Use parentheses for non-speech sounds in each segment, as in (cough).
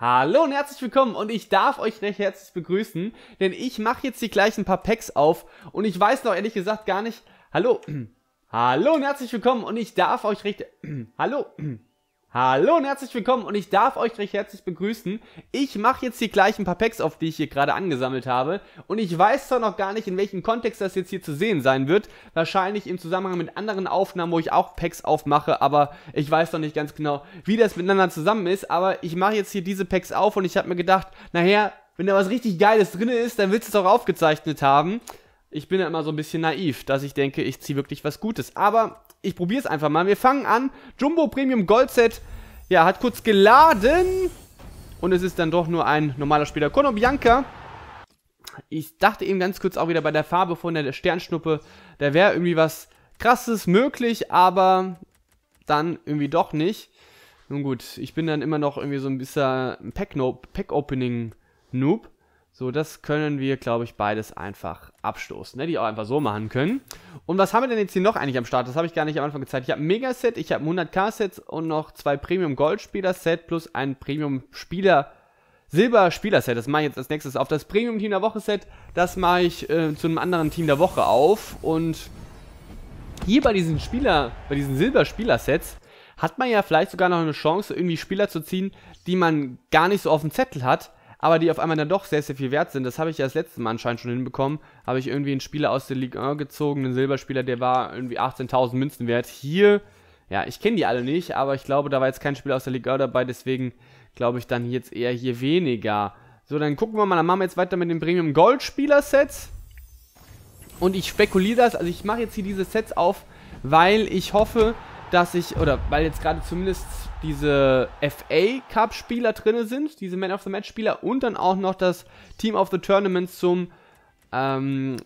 Hallo und herzlich willkommen und ich darf euch recht herzlich begrüßen, denn ich mache jetzt hier gleich ein paar Packs auf und ich weiß noch ehrlich gesagt gar nicht. Hallo. (clears throat) Hallo und herzlich willkommen und ich darf euch recht. (clears throat) Hallo. (clears throat) Hallo und herzlich willkommen und ich darf euch recht herzlich begrüßen. Ich mache jetzt hier gleich ein paar Packs auf, die ich hier gerade angesammelt habe und ich weiß zwar noch gar nicht, in welchem Kontext das jetzt hier zu sehen sein wird. Wahrscheinlich im Zusammenhang mit anderen Aufnahmen, wo ich auch Packs aufmache, aber ich weiß noch nicht ganz genau, wie das miteinander zusammen ist. Aber ich mache jetzt hier diese Packs auf und ich habe mir gedacht, naja, wenn da was richtig Geiles drin ist, dann willst du es auch aufgezeichnet haben. Ich bin ja immer so ein bisschen naiv, dass ich denke, ich ziehe wirklich was Gutes. Aber ich probiere es einfach mal. Wir fangen an. Jumbo Premium Gold Set. Ja, hat kurz geladen. Und es ist dann doch nur ein normaler Spieler. Kono Bianca. Ich dachte eben ganz kurz auch wieder bei der Farbe von der Sternschnuppe, da wäre irgendwie was krasses möglich, aber dann irgendwie doch nicht. Nun gut, ich bin dann immer noch irgendwie so ein bisschen Pack-Opening-Noob. So, das können wir, glaube ich, beides einfach abstoßen, ne? die auch einfach so machen können. Und was haben wir denn jetzt hier noch eigentlich am Start? Das habe ich gar nicht am Anfang gezeigt. Ich habe ein Megaset, ich habe ein 100k-Set und noch zwei Premium-Gold-Spieler-Set plus ein Premium-Spieler- Silber-Spieler-Set. Das mache ich jetzt als nächstes auf. Das Premium-Team der Woche-Set, das mache ich äh, zu einem anderen Team der Woche auf. Und hier bei diesen Spieler, bei diesen Silber-Spieler-Sets, hat man ja vielleicht sogar noch eine Chance, irgendwie Spieler zu ziehen, die man gar nicht so auf dem Zettel hat, aber die auf einmal dann doch sehr, sehr viel wert sind. Das habe ich ja das letzte Mal anscheinend schon hinbekommen. Habe ich irgendwie einen Spieler aus der Ligue 1 äh, gezogen, einen Silberspieler, der war irgendwie 18.000 Münzen wert. Hier, ja, ich kenne die alle nicht, aber ich glaube, da war jetzt kein Spieler aus der Ligue 1 äh, dabei, deswegen glaube ich dann jetzt eher hier weniger. So, dann gucken wir mal, dann machen wir jetzt weiter mit den Premium Gold Spieler Sets. Und ich spekuliere das, also ich mache jetzt hier diese Sets auf, weil ich hoffe, dass ich, oder weil jetzt gerade zumindest diese FA Cup-Spieler drin sind, diese Man of the Match-Spieler und dann auch noch das Team of the Tournament zum ähm,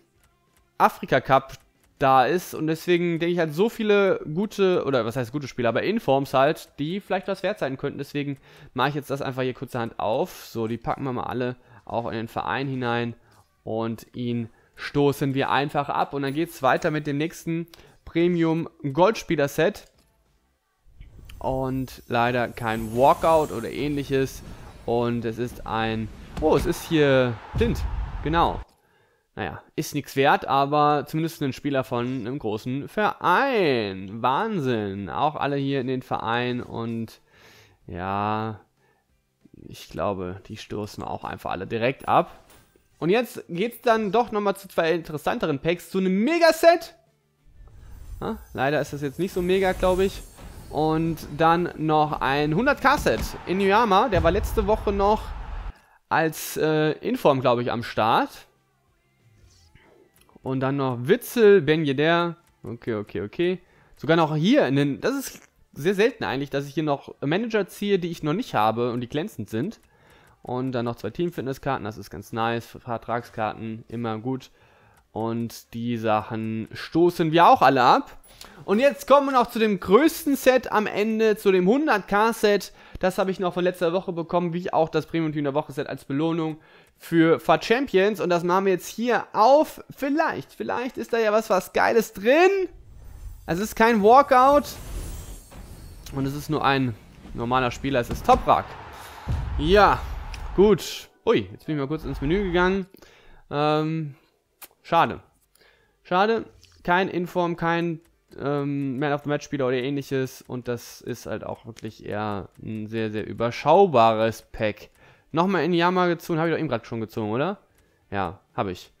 Afrika Cup da ist. Und deswegen denke ich halt so viele gute, oder was heißt gute Spieler, aber Informs halt, die vielleicht was wert sein könnten. Deswegen mache ich jetzt das einfach hier kurzerhand auf. So, die packen wir mal alle auch in den Verein hinein und ihn stoßen wir einfach ab. Und dann geht es weiter mit dem nächsten Premium Goldspieler-Set und leider kein Walkout oder ähnliches. Und es ist ein... Oh, es ist hier blind. Genau. Naja, ist nichts wert, aber zumindest ein Spieler von einem großen Verein. Wahnsinn. Auch alle hier in den Verein und ja, ich glaube, die stoßen auch einfach alle direkt ab. Und jetzt geht's dann doch nochmal zu zwei interessanteren Packs, zu einem Megaset. Ja, ah, leider ist das jetzt nicht so mega, glaube ich. Und dann noch ein 100k-Set. in Yama. der war letzte Woche noch als äh, Inform, glaube ich, am Start. Und dann noch Witzel, Ben Yedder. Okay, okay, okay. Sogar noch hier, den, das ist sehr selten eigentlich, dass ich hier noch Manager ziehe, die ich noch nicht habe und die glänzend sind. Und dann noch zwei Team-Fitness-Karten, das ist ganz nice. Vertragskarten, immer gut. Und die Sachen stoßen wir auch alle ab. Und jetzt kommen wir noch zu dem größten Set am Ende, zu dem 100k-Set. Das habe ich noch von letzter Woche bekommen, wie auch das Premium Team der Woche Set als Belohnung für Fahr Champions. Und das machen wir jetzt hier auf. Vielleicht, vielleicht ist da ja was, was Geiles drin. Es ist kein Walkout. Und es ist nur ein normaler Spieler. Es ist Toprak. Ja, gut. Ui, jetzt bin ich mal kurz ins Menü gegangen. Ähm, Schade. Schade. Kein Inform, kein ähm, Man of the Match Spieler oder ähnliches. Und das ist halt auch wirklich eher ein sehr, sehr überschaubares Pack. Nochmal in Yama gezogen, habe ich doch eben gerade schon gezogen, oder? Ja, habe ich.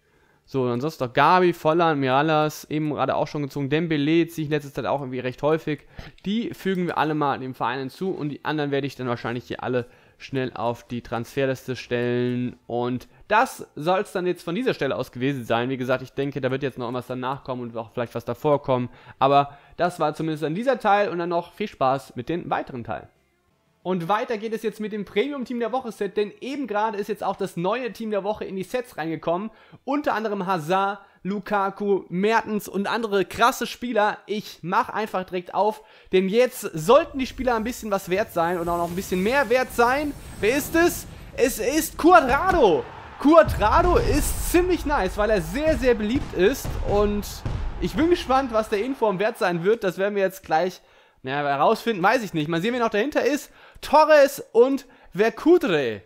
So, ansonsten noch Gabi, Vollan, Miralas, eben gerade auch schon gezogen. Dembele ziehe ich letzte Zeit auch irgendwie recht häufig. Die fügen wir alle mal dem Verein hinzu und die anderen werde ich dann wahrscheinlich hier alle schnell auf die Transferliste stellen. Und das soll es dann jetzt von dieser Stelle aus gewesen sein. Wie gesagt, ich denke, da wird jetzt noch irgendwas danach kommen und auch vielleicht was davor kommen. Aber das war zumindest dann dieser Teil und dann noch viel Spaß mit den weiteren Teilen. Und weiter geht es jetzt mit dem Premium-Team der Woche-Set, denn eben gerade ist jetzt auch das neue Team der Woche in die Sets reingekommen. Unter anderem Hazard, Lukaku, Mertens und andere krasse Spieler. Ich mache einfach direkt auf, denn jetzt sollten die Spieler ein bisschen was wert sein und auch noch ein bisschen mehr wert sein. Wer ist es? Es ist Cuadrado. Cuadrado ist ziemlich nice, weil er sehr, sehr beliebt ist und ich bin gespannt, was der Inform wert sein wird. Das werden wir jetzt gleich naja, herausfinden, weiß ich nicht. Mal sehen, wer noch dahinter ist. Torres und Vercudre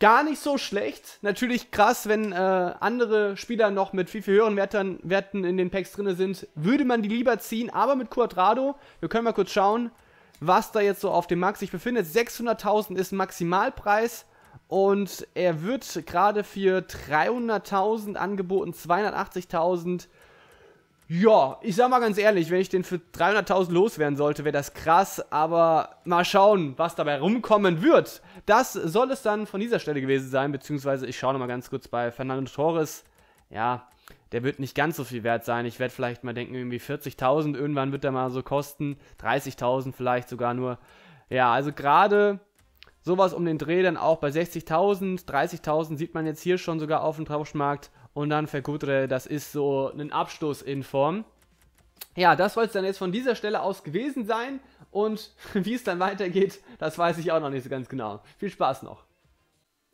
gar nicht so schlecht. Natürlich krass, wenn äh, andere Spieler noch mit viel, viel höheren Wertern, Werten in den Packs drin sind, würde man die lieber ziehen. Aber mit Quadrado, wir können mal kurz schauen, was da jetzt so auf dem Markt sich befindet. 600.000 ist Maximalpreis. Und er wird gerade für 300.000 angeboten, 280.000 ja, ich sag mal ganz ehrlich, wenn ich den für 300.000 loswerden sollte, wäre das krass, aber mal schauen, was dabei rumkommen wird. Das soll es dann von dieser Stelle gewesen sein, beziehungsweise ich schaue nochmal ganz kurz bei Fernando Torres. Ja, der wird nicht ganz so viel wert sein. Ich werde vielleicht mal denken, irgendwie 40.000, irgendwann wird er mal so kosten, 30.000 vielleicht sogar nur. Ja, also gerade sowas um den Dreh dann auch bei 60.000, 30.000 sieht man jetzt hier schon sogar auf dem Tauschmarkt. Und dann Verkutre, das ist so ein Abstoß in Form. Ja, das soll es dann jetzt von dieser Stelle aus gewesen sein. Und (laughs) wie es dann weitergeht, das weiß ich auch noch nicht so ganz genau. Viel Spaß noch.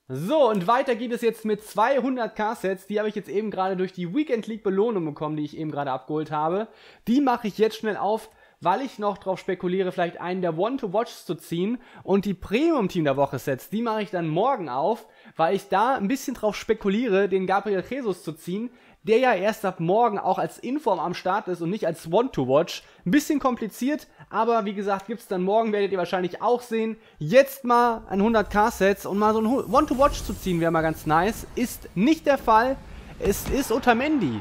So, und weiter geht es jetzt mit 200k-Sets. Die habe ich jetzt eben gerade durch die Weekend League Belohnung bekommen, die ich eben gerade abgeholt habe. Die mache ich jetzt schnell auf weil ich noch darauf spekuliere, vielleicht einen der One-to-Watchs zu ziehen und die Premium-Team der Woche Sets, die mache ich dann morgen auf, weil ich da ein bisschen drauf spekuliere, den Gabriel Jesus zu ziehen, der ja erst ab morgen auch als Inform am Start ist und nicht als One-to-Watch. Ein bisschen kompliziert, aber wie gesagt, gibt es dann morgen, werdet ihr wahrscheinlich auch sehen. Jetzt mal ein 100 k set und mal so ein One-to-Watch zu ziehen, wäre mal ganz nice. Ist nicht der Fall. Es ist Otamendi.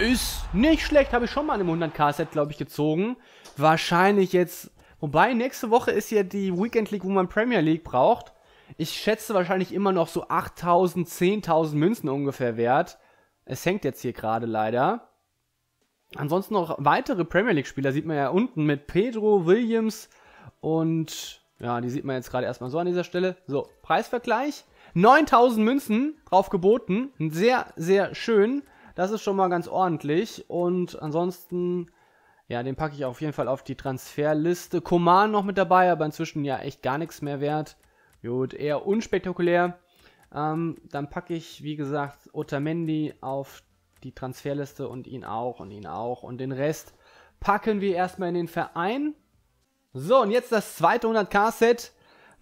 Ist nicht schlecht, habe ich schon mal im 100k-Set, glaube ich, gezogen. Wahrscheinlich jetzt, wobei nächste Woche ist ja die Weekend League, wo man Premier League braucht. Ich schätze wahrscheinlich immer noch so 8000, 10.000 Münzen ungefähr wert. Es hängt jetzt hier gerade leider. Ansonsten noch weitere Premier League-Spieler sieht man ja unten mit Pedro, Williams und ja, die sieht man jetzt gerade erstmal so an dieser Stelle. So, Preisvergleich. 9000 Münzen drauf geboten. Sehr, sehr schön. Das ist schon mal ganz ordentlich. Und ansonsten, ja, den packe ich auf jeden Fall auf die Transferliste. Koman noch mit dabei, aber inzwischen ja echt gar nichts mehr wert. Gut, eher unspektakulär. Ähm, dann packe ich, wie gesagt, Otamendi auf die Transferliste und ihn auch und ihn auch. Und den Rest packen wir erstmal in den Verein. So, und jetzt das zweite 100k-Set.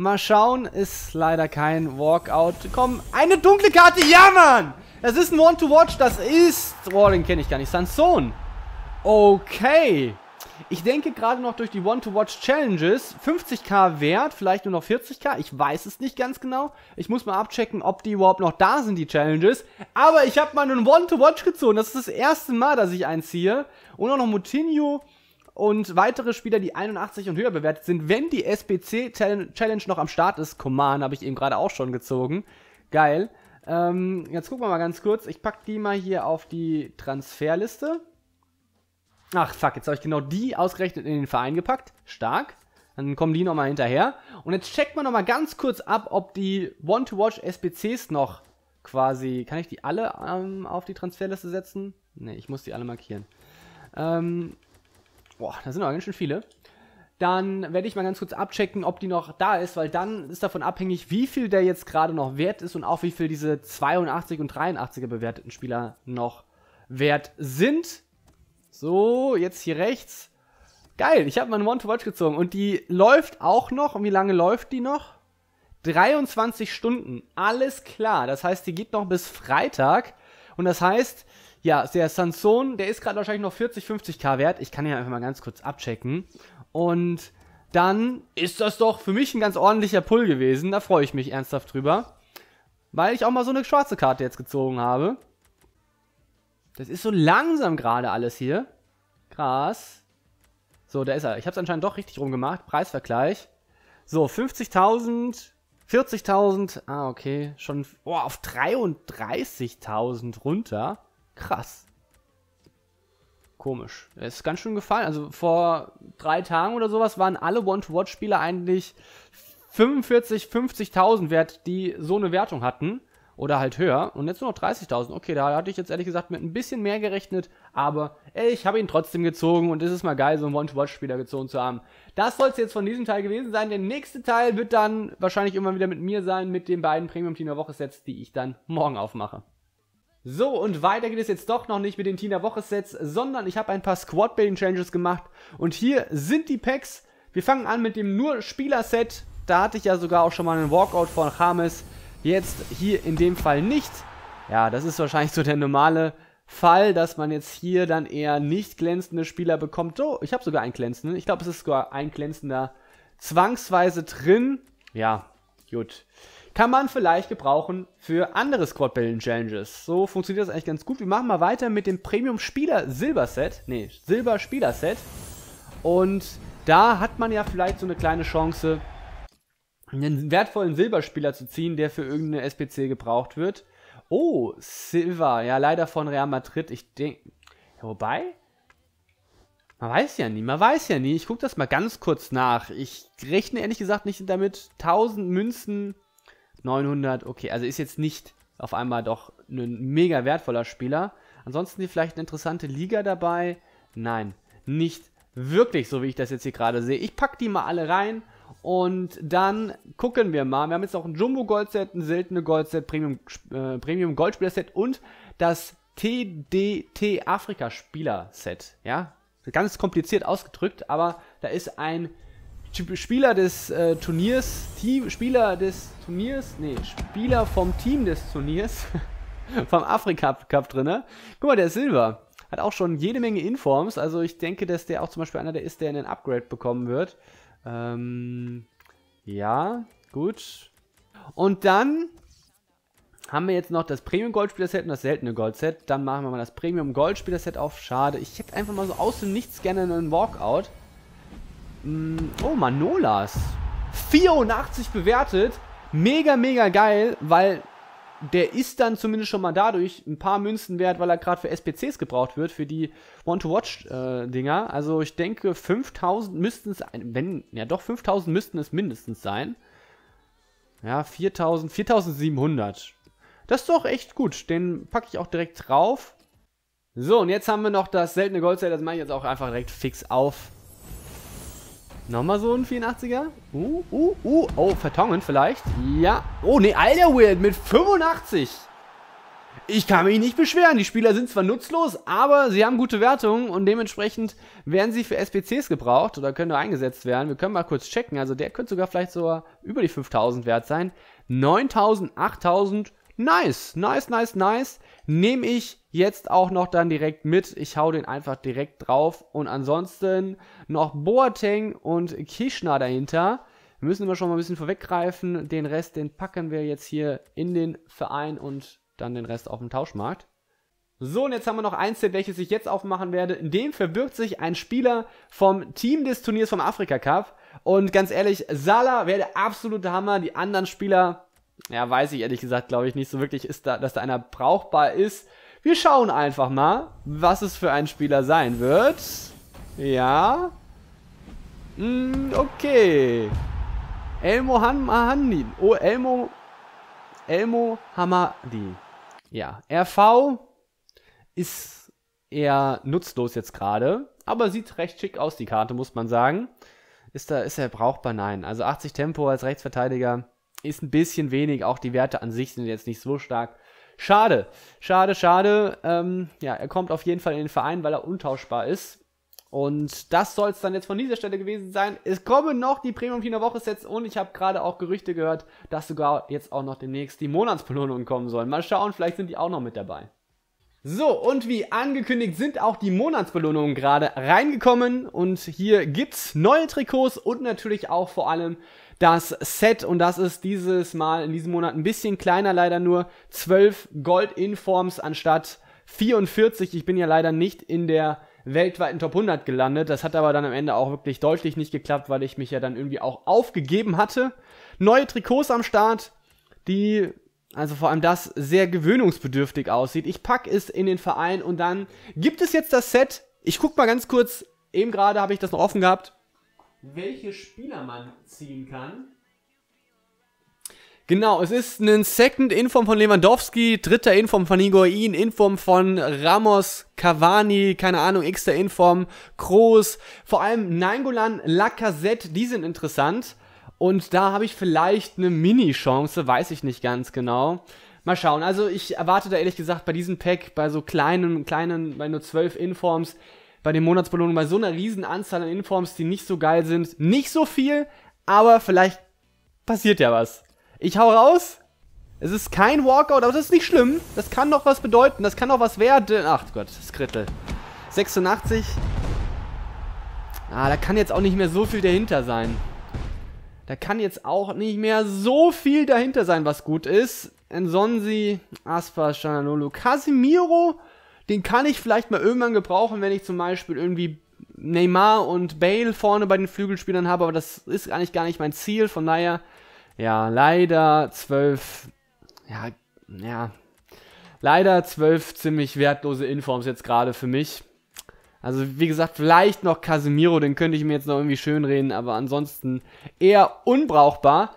Mal schauen, ist leider kein Walkout. Komm, eine dunkle Karte, ja Mann! Das ist ein One to Watch, das ist... Boah, den kenne ich gar nicht, Sanson. Okay. Ich denke gerade noch durch die One-to-Watch-Challenges, 50k wert, vielleicht nur noch 40k, ich weiß es nicht ganz genau. Ich muss mal abchecken, ob die überhaupt noch da sind, die Challenges. Aber ich habe mal einen One-to-Watch gezogen, das ist das erste Mal, dass ich einen ziehe. Und auch noch Moutinho und weitere Spieler, die 81 und höher bewertet sind, wenn die SBC Challenge noch am Start ist. Command habe ich eben gerade auch schon gezogen. Geil. Ähm, jetzt gucken wir mal ganz kurz. Ich packe die mal hier auf die Transferliste. Ach, fuck, jetzt habe ich genau die ausgerechnet in den Verein gepackt. Stark. Dann kommen die nochmal hinterher. Und jetzt checkt man nochmal ganz kurz ab, ob die One-to-Watch SBCs noch quasi... Kann ich die alle ähm, auf die Transferliste setzen? Ne, ich muss die alle markieren. Ähm, Boah, da sind auch ganz schön viele. Dann werde ich mal ganz kurz abchecken, ob die noch da ist, weil dann ist davon abhängig, wie viel der jetzt gerade noch wert ist und auch wie viel diese 82 und 83er bewerteten Spieler noch wert sind. So, jetzt hier rechts. Geil, ich habe meine One-to-Watch gezogen und die läuft auch noch. Und wie lange läuft die noch? 23 Stunden. Alles klar. Das heißt, die geht noch bis Freitag. Und das heißt, ja, der Sanson, der ist gerade wahrscheinlich noch 40, 50k wert. Ich kann ihn einfach mal ganz kurz abchecken. Und dann ist das doch für mich ein ganz ordentlicher Pull gewesen. Da freue ich mich ernsthaft drüber. Weil ich auch mal so eine schwarze Karte jetzt gezogen habe. Das ist so langsam gerade alles hier. Krass. So, da ist er. Ich habe es anscheinend doch richtig rumgemacht. Preisvergleich. So, 50.000, 40.000. Ah, okay. Schon oh, auf 33.000 runter. Krass. Komisch. Ist ganz schön gefallen. Also vor drei Tagen oder sowas waren alle One-to-Watch-Spieler eigentlich 45, 50.000 wert, die so eine Wertung hatten oder halt höher und jetzt nur noch 30.000. Okay, da hatte ich jetzt ehrlich gesagt mit ein bisschen mehr gerechnet, aber ey, ich habe ihn trotzdem gezogen und es ist mal geil, so einen One-to-Watch-Spieler gezogen zu haben. Das soll es jetzt von diesem Teil gewesen sein. Der nächste Teil wird dann wahrscheinlich immer wieder mit mir sein, mit den beiden Premium-Team der Woche-Sets, die ich dann morgen aufmache. So, und weiter geht es jetzt doch noch nicht mit den Tina der Woche Sets, sondern ich habe ein paar Squad Building Challenges gemacht. Und hier sind die Packs. Wir fangen an mit dem nur Spieler Set. Da hatte ich ja sogar auch schon mal einen Walkout von James. Jetzt hier in dem Fall nicht. Ja, das ist wahrscheinlich so der normale Fall, dass man jetzt hier dann eher nicht glänzende Spieler bekommt. Oh, ich habe sogar einen glänzenden. Ich glaube, es ist sogar ein glänzender zwangsweise drin. Ja, gut kann man vielleicht gebrauchen für andere Squad Building Challenges. So funktioniert das eigentlich ganz gut. Wir machen mal weiter mit dem Premium Spieler Silber Set. Ne, Silber Spieler Set. Und da hat man ja vielleicht so eine kleine Chance, einen wertvollen Silberspieler zu ziehen, der für irgendeine SPC gebraucht wird. Oh, Silva, ja leider von Real Madrid. Ich denke, wobei, man weiß ja nie, man weiß ja nie. Ich gucke das mal ganz kurz nach. Ich rechne ehrlich gesagt nicht damit, 1000 Münzen 900, okay, also ist jetzt nicht auf einmal doch ein mega wertvoller Spieler. Ansonsten hier vielleicht eine interessante Liga dabei. Nein, nicht wirklich, so wie ich das jetzt hier gerade sehe. Ich packe die mal alle rein und dann gucken wir mal. Wir haben jetzt noch ein Jumbo Gold Set, ein seltene Gold Set, Premium, äh, Premium und das TDT Afrika Spieler Set. Ja, ganz kompliziert ausgedrückt, aber da ist ein Spieler des äh, Turniers, Team, Spieler des Turniers, nee, Spieler vom Team des Turniers, (laughs) vom Afrika Cup drinne. Guck mal, der Silber hat auch schon jede Menge Informs, also ich denke, dass der auch zum Beispiel einer der ist, der einen Upgrade bekommen wird. Ähm, ja, gut. Und dann haben wir jetzt noch das Premium Goldspieler Set und das seltene Gold Set. Dann machen wir mal das Premium Goldspieler Set auf. Schade. Ich hätte einfach mal so aus dem Nichts gerne einen Walkout. Mm, oh, Manolas. 84 bewertet. Mega, mega geil, weil der ist dann zumindest schon mal dadurch ein paar Münzen wert, weil er gerade für SPCs gebraucht wird, für die Want-to-Watch-Dinger. Äh, also ich denke, 5000 müssten es, wenn, ja doch, 5000 müssten es mindestens sein. Ja, 4000, 4700. Das ist doch echt gut. Den packe ich auch direkt drauf. So, und jetzt haben wir noch das seltene Goldset. Das mache ich jetzt auch einfach direkt fix auf. Nochmal so ein 84er. Uh, uh, uh. Oh, Vertongen vielleicht. Ja. Oh, ne, Alter Alderweird mit 85. Ich kann mich nicht beschweren. Die Spieler sind zwar nutzlos, aber sie haben gute Wertungen und dementsprechend werden sie für SPCs gebraucht oder können nur eingesetzt werden. Wir können mal kurz checken. Also der könnte sogar vielleicht sogar über die 5000 wert sein. 9000, 8000. Nice, nice, nice, nice. Nehme ich Jetzt auch noch dann direkt mit. Ich hau den einfach direkt drauf. Und ansonsten noch Boateng und Kishna dahinter. Müssen wir schon mal ein bisschen vorweggreifen. Den Rest, den packen wir jetzt hier in den Verein und dann den Rest auf dem Tauschmarkt. So, und jetzt haben wir noch ein Set, welches ich jetzt aufmachen werde. In dem verbirgt sich ein Spieler vom Team des Turniers vom Afrika Cup. Und ganz ehrlich, Salah wäre der absolute Hammer. Die anderen Spieler, ja, weiß ich ehrlich gesagt, glaube ich nicht so wirklich, ist da, dass da einer brauchbar ist. Wir schauen einfach mal, was es für ein Spieler sein wird. Ja. Mm, okay. Elmo Hamadi. Oh, Elmo. Elmo Hamadi. Ja. RV ist eher nutzlos jetzt gerade. Aber sieht recht schick aus, die Karte, muss man sagen. Ist, da, ist er brauchbar? Nein. Also 80 Tempo als Rechtsverteidiger ist ein bisschen wenig. Auch die Werte an sich sind jetzt nicht so stark. Schade, schade, schade. Ähm, ja, er kommt auf jeden Fall in den Verein, weil er untauschbar ist. Und das soll es dann jetzt von dieser Stelle gewesen sein. Es kommen noch die Premium Team Woche Sets und ich habe gerade auch Gerüchte gehört, dass sogar jetzt auch noch demnächst die Monatsbelohnungen kommen sollen. Mal schauen, vielleicht sind die auch noch mit dabei. So, und wie angekündigt sind auch die Monatsbelohnungen gerade reingekommen und hier gibt's neue Trikots und natürlich auch vor allem das Set und das ist dieses Mal in diesem Monat ein bisschen kleiner, leider nur 12 Gold-Informs anstatt 44. Ich bin ja leider nicht in der weltweiten Top 100 gelandet. Das hat aber dann am Ende auch wirklich deutlich nicht geklappt, weil ich mich ja dann irgendwie auch aufgegeben hatte. Neue Trikots am Start, die also vor allem das sehr gewöhnungsbedürftig aussieht. Ich pack es in den Verein und dann gibt es jetzt das Set. Ich guck mal ganz kurz, eben gerade habe ich das noch offen gehabt welche Spieler man ziehen kann. Genau, es ist ein Second Inform von Lewandowski, dritter Inform von Higuain, Inform von Ramos, Cavani, keine Ahnung, xter Inform, Kroos, vor allem Nangolan, Lacazette, die sind interessant. Und da habe ich vielleicht eine Mini-Chance, weiß ich nicht ganz genau. Mal schauen. Also ich erwarte da ehrlich gesagt bei diesem Pack, bei so kleinen, kleinen, bei nur zwölf Informs, bei den Monatsbelohnungen bei so einer riesen Anzahl an Informs, die nicht so geil sind, nicht so viel, aber vielleicht passiert ja was. Ich hau raus. Es ist kein Walkout, aber das ist nicht schlimm. Das kann doch was bedeuten. Das kann doch was werden. Ach Gott, das Krittel. 86. Ah, da kann jetzt auch nicht mehr so viel dahinter sein. Da kann jetzt auch nicht mehr so viel dahinter sein, was gut ist. Ensonzi, Aspas, Chananolo, Casimiro den kann ich vielleicht mal irgendwann gebrauchen, wenn ich zum Beispiel irgendwie Neymar und Bale vorne bei den Flügelspielern habe, aber das ist eigentlich gar nicht mein Ziel. Von daher, ja, leider zwölf, ja, ja, leider zwölf ziemlich wertlose Informs jetzt gerade für mich. Also wie gesagt, vielleicht noch Casemiro, den könnte ich mir jetzt noch irgendwie schönreden, aber ansonsten eher unbrauchbar.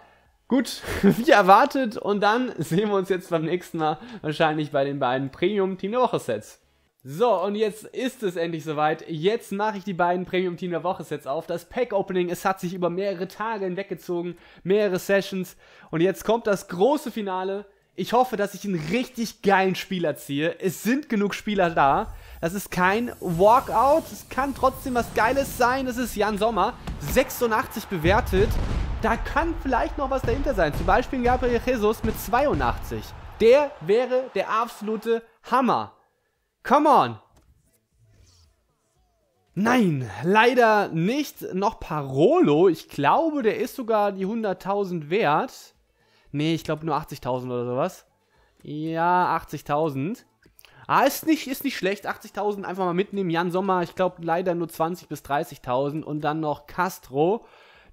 Gut, (laughs) wie erwartet und dann sehen wir uns jetzt beim nächsten Mal wahrscheinlich bei den beiden Premium Team der Woche Sets. So, und jetzt ist es endlich soweit. Jetzt mache ich die beiden Premium-Team der Woche-Sets auf. Das Pack-Opening, es hat sich über mehrere Tage hinweggezogen, mehrere Sessions. Und jetzt kommt das große Finale. Ich hoffe, dass ich einen richtig geilen Spieler ziehe. Es sind genug Spieler da. Das ist kein Walkout. Es kann trotzdem was Geiles sein. Es ist Jan Sommer. 86 bewertet. Da kann vielleicht noch was dahinter sein. Zum Beispiel Gabriel Jesus mit 82. Der wäre der absolute Hammer. Come on! Nein, leider nicht. Noch Parolo. Ich glaube, der ist sogar die 100.000 wert. Nee, ich glaube nur 80.000 oder sowas. Ja, 80.000. Ah, ist nicht, ist nicht schlecht. 80.000 einfach mal mitnehmen. Jan Sommer, ich glaube leider nur 20.000 bis 30.000. Und dann noch Castro.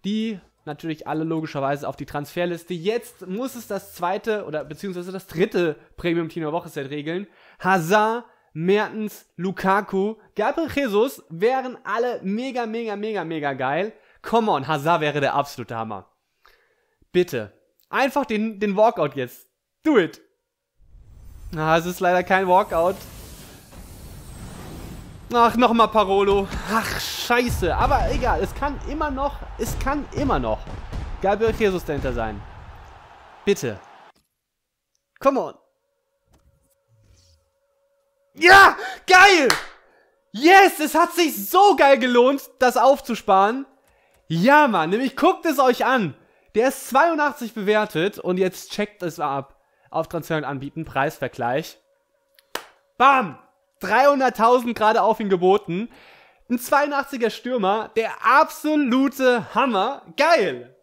Die natürlich alle logischerweise auf die Transferliste. Jetzt muss es das zweite oder beziehungsweise das dritte Premium-Team der Woche-Set regeln. Hazard Mertens, Lukaku, Gabriel Jesus wären alle mega, mega, mega, mega geil. Come on, Hazard wäre der absolute Hammer. Bitte. Einfach den, den Walkout jetzt. Do it. Ah, es ist leider kein Walkout. Ach, nochmal Parolo. Ach, scheiße. Aber egal, es kann immer noch, es kann immer noch Gabriel Jesus dahinter sein. Bitte. Come on. Ja, geil! Yes, es hat sich so geil gelohnt, das aufzusparen. Ja, Mann, nämlich guckt es euch an. Der ist 82 bewertet und jetzt checkt es ab. Auf Transfer und anbieten, Preisvergleich. Bam! 300.000 gerade auf ihn geboten. Ein 82er Stürmer, der absolute Hammer. Geil!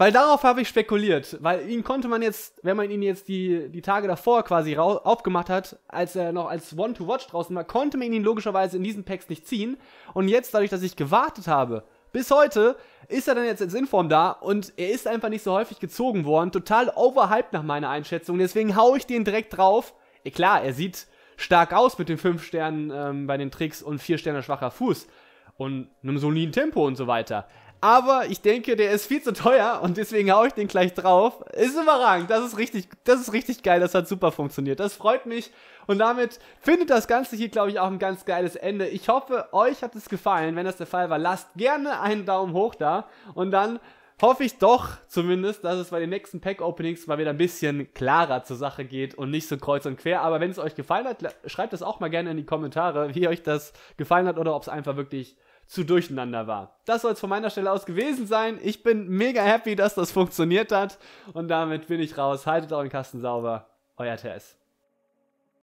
Weil darauf habe ich spekuliert. Weil ihn konnte man jetzt, wenn man ihn jetzt die, die Tage davor quasi aufgemacht hat, als er noch als One-to-Watch draußen war, konnte man ihn logischerweise in diesen Packs nicht ziehen. Und jetzt, dadurch, dass ich gewartet habe, bis heute ist er dann jetzt in Sinnform da und er ist einfach nicht so häufig gezogen worden. Total overhyped nach meiner Einschätzung. Deswegen hau ich den direkt drauf. Eh, klar, er sieht stark aus mit den 5 Sternen ähm, bei den Tricks und 4 Sterne schwacher Fuß und einem soliden Tempo und so weiter. Aber ich denke, der ist viel zu teuer und deswegen haue ich den gleich drauf. Ist überragend. Das ist richtig, das ist richtig geil. Das hat super funktioniert. Das freut mich. Und damit findet das Ganze hier, glaube ich, auch ein ganz geiles Ende. Ich hoffe, euch hat es gefallen. Wenn das der Fall war, lasst gerne einen Daumen hoch da. Und dann hoffe ich doch zumindest, dass es bei den nächsten Pack-Openings mal wieder ein bisschen klarer zur Sache geht und nicht so kreuz und quer. Aber wenn es euch gefallen hat, schreibt das auch mal gerne in die Kommentare, wie euch das gefallen hat oder ob es einfach wirklich zu durcheinander war. Das soll es von meiner Stelle aus gewesen sein. Ich bin mega happy, dass das funktioniert hat. Und damit bin ich raus. Haltet euren Kasten sauber. Euer Tess.